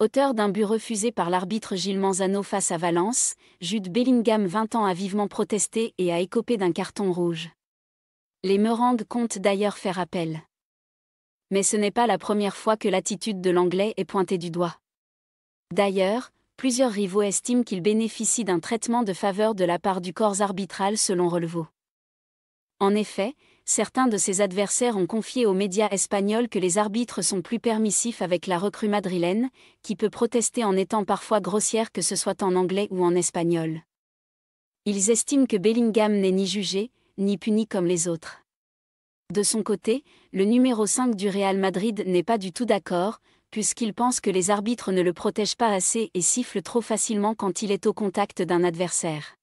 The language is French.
Auteur d'un but refusé par l'arbitre Gilles Manzano face à Valence, Jude Bellingham 20 ans a vivement protesté et a écopé d'un carton rouge. Les Meringues comptent d'ailleurs faire appel. Mais ce n'est pas la première fois que l'attitude de l'anglais est pointée du doigt. D'ailleurs, plusieurs rivaux estiment qu'il bénéficie d'un traitement de faveur de la part du corps arbitral selon Relevaux. En effet, certains de ses adversaires ont confié aux médias espagnols que les arbitres sont plus permissifs avec la recrue madrilène, qui peut protester en étant parfois grossière que ce soit en anglais ou en espagnol. Ils estiment que Bellingham n'est ni jugé, ni puni comme les autres. De son côté, le numéro 5 du Real Madrid n'est pas du tout d'accord, puisqu'il pense que les arbitres ne le protègent pas assez et sifflent trop facilement quand il est au contact d'un adversaire.